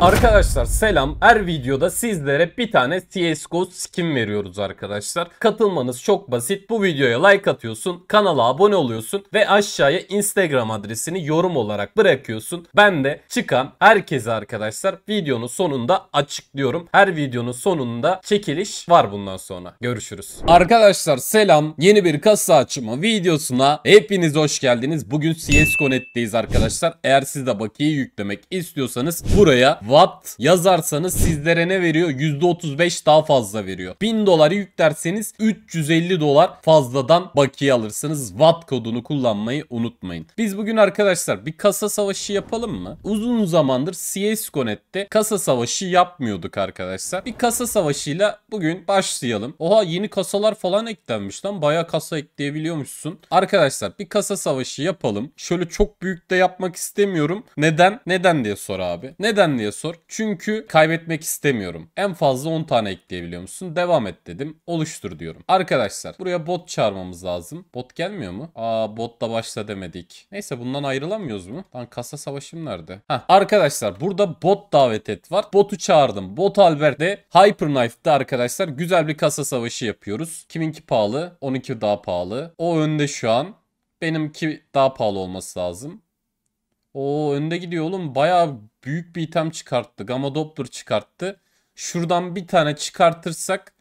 Arkadaşlar selam. Her videoda sizlere bir tane CSGO skin veriyoruz arkadaşlar. Katılmanız çok basit. Bu videoya like atıyorsun, kanala abone oluyorsun ve aşağıya Instagram adresini yorum olarak bırakıyorsun. Ben de çıkan herkese arkadaşlar videonun sonunda açıklıyorum. Her videonun sonunda çekiliş var bundan sonra. Görüşürüz. Arkadaşlar selam. Yeni bir kasa açımı videosuna hepiniz hoş geldiniz. Bugün netteyiz arkadaşlar. Eğer siz de bakiye yüklemek istiyorsanız buraya Watt yazarsanız sizlere ne veriyor? %35 daha fazla veriyor. 1000 doları yüklerseniz 350 dolar fazladan bakiye alırsınız. Watt kodunu kullanmayı unutmayın. Biz bugün arkadaşlar bir kasa savaşı yapalım mı? Uzun zamandır CSGO.net'te kasa savaşı yapmıyorduk arkadaşlar. Bir kasa savaşıyla bugün başlayalım. Oha yeni kasalar falan eklenmiş lan. Baya kasa ekleyebiliyormuşsun. Arkadaşlar bir kasa savaşı yapalım. Şöyle çok büyük de yapmak istemiyorum. Neden? Neden diye sor abi. Neden diye sor. Çünkü kaybetmek istemiyorum. En fazla 10 tane ekleyebiliyor musun? Devam et dedim. Oluştur diyorum. Arkadaşlar buraya bot çağırmamız lazım. Bot gelmiyor mu? Aa botla başla demedik. Neyse bundan ayrılamıyoruz mu? Lan kasa savaşım nerede? Heh. Arkadaşlar burada bot davet et var. Botu çağırdım. Bot Albert'de Hyperknife'de arkadaşlar güzel bir kasa savaşı yapıyoruz. Kiminki pahalı? 12 daha pahalı. O önde şu an. Benimki daha pahalı olması lazım. O önde gidiyor oğlum. Bayağı büyük bir item çıkarttı. Gamma Doppler çıkarttı. Şuradan bir tane çıkartırsak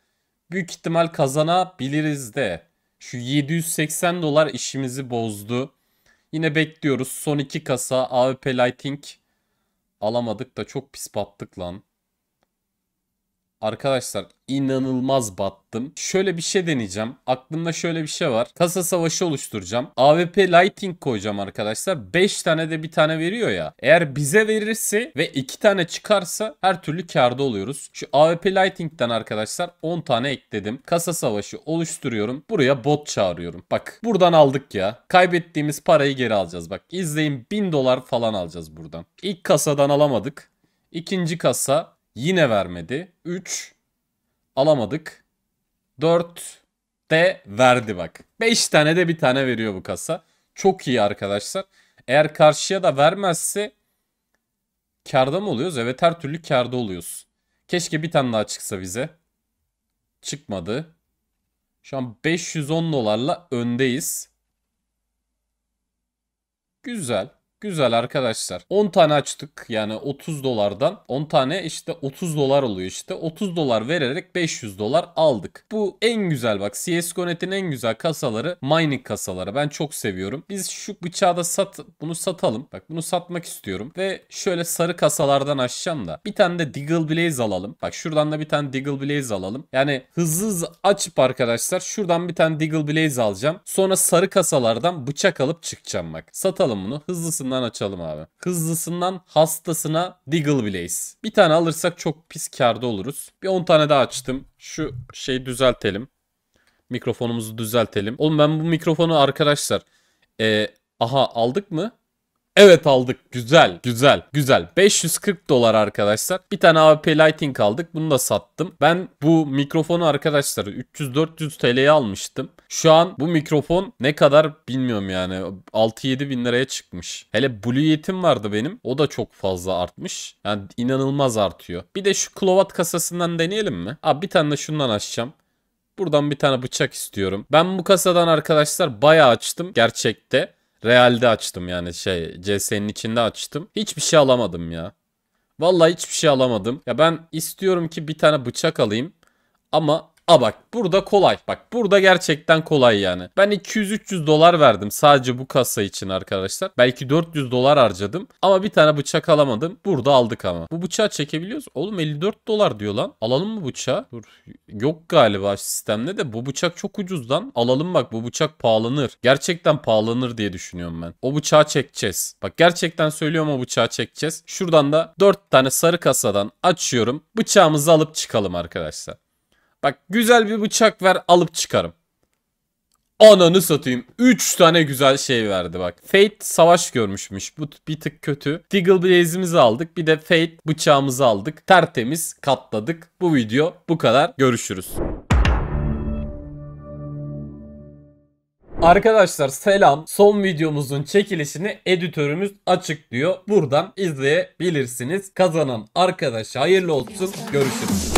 büyük ihtimal kazanabiliriz de. Şu 780 dolar işimizi bozdu. Yine bekliyoruz. Son iki kasa AWP Lighting alamadık da çok pis battık lan. Arkadaşlar inanılmaz battım. Şöyle bir şey deneyeceğim. Aklımda şöyle bir şey var. Kasa savaşı oluşturacağım. AWP Lighting koyacağım arkadaşlar. 5 tane de bir tane veriyor ya. Eğer bize verirse ve 2 tane çıkarsa her türlü karda oluyoruz. Şu AWP Lighting'den arkadaşlar 10 tane ekledim. Kasa savaşı oluşturuyorum. Buraya bot çağırıyorum. Bak buradan aldık ya. Kaybettiğimiz parayı geri alacağız. Bak izleyin 1000 dolar falan alacağız buradan. İlk kasadan alamadık. İkinci kasa Yine vermedi. 3 alamadık. 4 de verdi bak. 5 tane de bir tane veriyor bu kasa. Çok iyi arkadaşlar. Eğer karşıya da vermezse karda mı oluyoruz? Evet her türlü karda oluyoruz. Keşke bir tane daha çıksa bize. Çıkmadı. Şu an 510 dolarla öndeyiz. Güzel. Güzel arkadaşlar. 10 tane açtık yani 30 dolardan. 10 tane işte 30 dolar oluyor işte. 30 dolar vererek 500 dolar aldık. Bu en güzel bak CSGO Net'in en güzel kasaları mining kasaları. Ben çok seviyorum. Biz şu bıçağı da sat bunu satalım. Bak bunu satmak istiyorum. Ve şöyle sarı kasalardan açacağım da. Bir tane de Diggle Blaze alalım. Bak şuradan da bir tane Diggle Blaze alalım. Yani hızlı hızlı açıp arkadaşlar şuradan bir tane Diggle Blaze alacağım. Sonra sarı kasalardan bıçak alıp çıkacağım bak. Satalım bunu. Hızlısından hızlısından açalım abi. Hızlısından hastasına Diggle Blaze. Bir tane alırsak çok pis karda oluruz. Bir 10 tane daha açtım. Şu şeyi düzeltelim. Mikrofonumuzu düzeltelim. Oğlum ben bu mikrofonu arkadaşlar. E, aha aldık mı? Evet aldık. Güzel, güzel, güzel. 540 dolar arkadaşlar. Bir tane AWP Lighting aldık. Bunu da sattım. Ben bu mikrofonu arkadaşlar 300-400 TL'ye almıştım. Şu an bu mikrofon ne kadar bilmiyorum yani. 6-7 bin liraya çıkmış. Hele Blue Yet'im vardı benim. O da çok fazla artmış. Yani inanılmaz artıyor. Bir de şu Klovat kasasından deneyelim mi? Abi bir tane de şundan açacağım. Buradan bir tane bıçak istiyorum. Ben bu kasadan arkadaşlar bayağı açtım gerçekte. Real'de açtım yani şey CS'nin içinde açtım. Hiçbir şey alamadım ya. Vallahi hiçbir şey alamadım. Ya ben istiyorum ki bir tane bıçak alayım ama A bak burada kolay. Bak burada gerçekten kolay yani. Ben 200-300 dolar verdim sadece bu kasa için arkadaşlar. Belki 400 dolar harcadım ama bir tane bıçak alamadım. Burada aldık ama. Bu bıçağı çekebiliyoruz. Oğlum 54 dolar diyor lan. Alalım mı bıçağı? Dur. Yok galiba sistemde de bu bıçak çok ucuz lan. Alalım bak bu bıçak pahalanır. Gerçekten pahalanır diye düşünüyorum ben. O bıçağı çekeceğiz. Bak gerçekten söylüyorum o bıçağı çekeceğiz. Şuradan da 4 tane sarı kasadan açıyorum. Bıçağımızı alıp çıkalım arkadaşlar. Bak güzel bir bıçak ver alıp çıkarım. Ananı satayım. 3 tane güzel şey verdi bak. Fate savaş görmüşmüş. Bu bir tık kötü. Diggle Blaze'imizi aldık. Bir de Fate bıçağımızı aldık. Tertemiz katladık. Bu video bu kadar. Görüşürüz. Arkadaşlar selam. Son videomuzun çekilişini editörümüz açıklıyor. Buradan izleyebilirsiniz. Kazanan arkadaş hayırlı olsun. Görüşürüz.